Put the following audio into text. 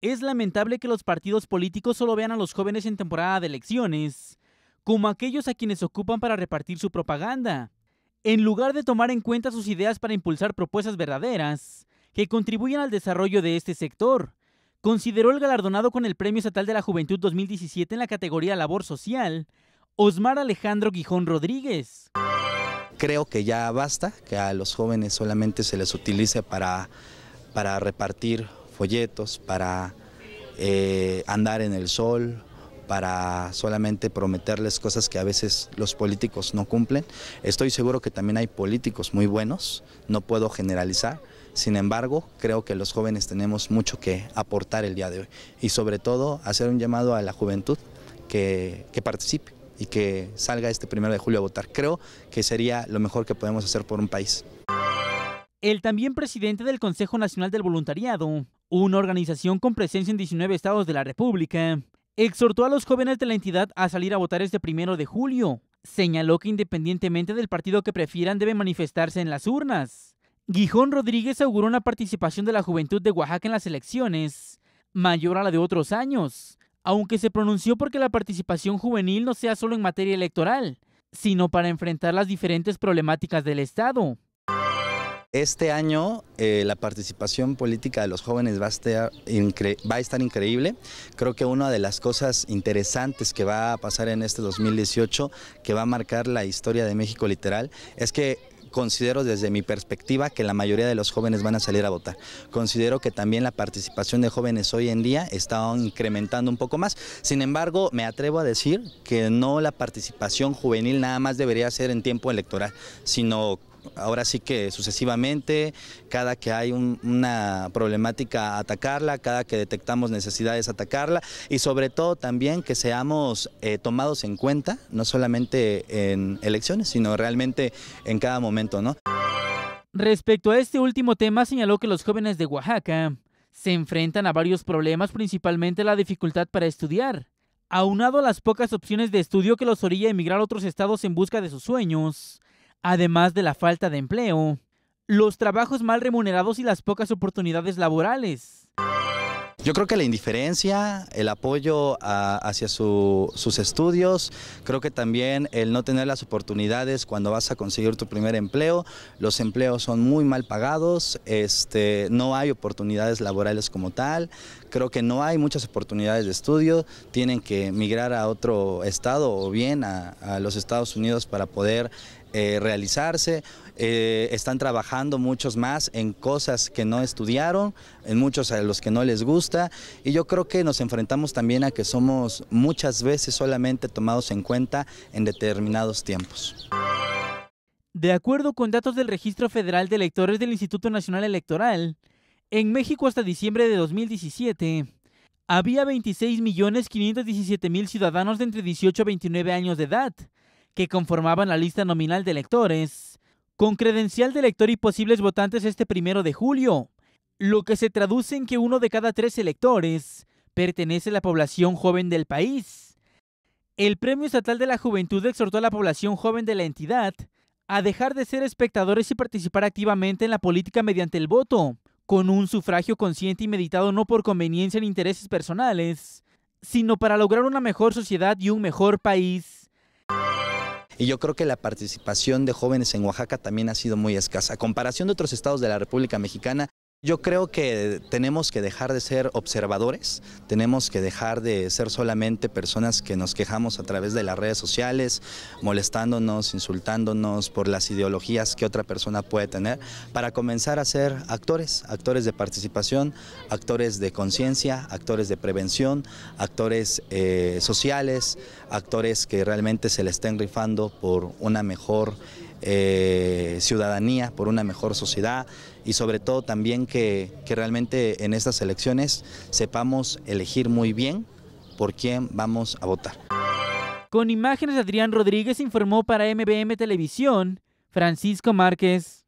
Es lamentable que los partidos políticos solo vean a los jóvenes en temporada de elecciones como aquellos a quienes ocupan para repartir su propaganda, en lugar de tomar en cuenta sus ideas para impulsar propuestas verdaderas que contribuyan al desarrollo de este sector. Consideró el galardonado con el Premio Estatal de la Juventud 2017 en la categoría Labor Social, Osmar Alejandro Guijón Rodríguez. Creo que ya basta que a los jóvenes solamente se les utilice para, para repartir folletos, para eh, andar en el sol, para solamente prometerles cosas que a veces los políticos no cumplen. Estoy seguro que también hay políticos muy buenos, no puedo generalizar, sin embargo, creo que los jóvenes tenemos mucho que aportar el día de hoy y sobre todo hacer un llamado a la juventud que, que participe y que salga este primero de julio a votar. Creo que sería lo mejor que podemos hacer por un país. El también presidente del Consejo Nacional del Voluntariado una organización con presencia en 19 estados de la República, exhortó a los jóvenes de la entidad a salir a votar este primero de julio. Señaló que independientemente del partido que prefieran debe manifestarse en las urnas. Gijón Rodríguez auguró una participación de la juventud de Oaxaca en las elecciones, mayor a la de otros años, aunque se pronunció porque la participación juvenil no sea solo en materia electoral, sino para enfrentar las diferentes problemáticas del Estado. Este año eh, la participación política de los jóvenes va a, estar va a estar increíble. Creo que una de las cosas interesantes que va a pasar en este 2018, que va a marcar la historia de México literal, es que considero desde mi perspectiva que la mayoría de los jóvenes van a salir a votar. Considero que también la participación de jóvenes hoy en día está incrementando un poco más. Sin embargo, me atrevo a decir que no la participación juvenil nada más debería ser en tiempo electoral, sino ahora sí que sucesivamente, cada que hay una problemática atacarla, cada que detectamos necesidades atacarla y sobre todo también que seamos eh, tomados en cuenta, no solamente en elecciones, sino realmente en cada momento. Respecto a este último tema, señaló que los jóvenes de Oaxaca se enfrentan a varios problemas, principalmente la dificultad para estudiar, aunado a las pocas opciones de estudio que los orilla emigrar a otros estados en busca de sus sueños además de la falta de empleo, los trabajos mal remunerados y las pocas oportunidades laborales. Yo creo que la indiferencia, el apoyo hacia sus estudios, creo que también el no tener las oportunidades cuando vas a conseguir tu primer empleo, los empleos son muy mal pagados, este, no hay oportunidades laborales como tal, creo que no hay muchas oportunidades de estudio, tienen que migrar a otro estado o bien a, los Estados Unidos para poder eh, realizarse. Eh, están trabajando muchos más en cosas que no estudiaron, en muchos a los que no les gusta y yo creo que nos enfrentamos también a que somos muchas veces solamente tomados en cuenta en determinados tiempos. De acuerdo con datos del Registro Federal de Electores del Instituto Nacional Electoral, en México hasta diciembre de 2017 había 26.517.000 ciudadanos de entre 18 a 29 años de edad que conformaban la lista nominal de electores con credencial de elector y posibles votantes este primero de julio, lo que se traduce en que uno de cada tres electores pertenece a la población joven del país. El Premio Estatal de la Juventud exhortó a la población joven de la entidad a dejar de ser espectadores y participar activamente en la política mediante el voto, con un sufragio consciente y meditado no por conveniencia ni intereses personales, sino para lograr una mejor sociedad y un mejor país y yo creo que la participación de jóvenes en Oaxaca también ha sido muy escasa. A comparación de otros estados de la República Mexicana, yo creo que tenemos que dejar de ser observadores, tenemos que dejar de ser solamente personas que nos quejamos a través de las redes sociales, molestándonos, insultándonos por las ideologías que otra persona puede tener, para comenzar a ser actores, actores de participación, actores de conciencia, actores de prevención, actores eh, sociales, actores que realmente se le estén rifando por una mejor eh, ciudadanía, por una mejor sociedad y sobre todo también que, que realmente en estas elecciones sepamos elegir muy bien por quién vamos a votar. Con imágenes de Adrián Rodríguez informó para MBM Televisión Francisco Márquez.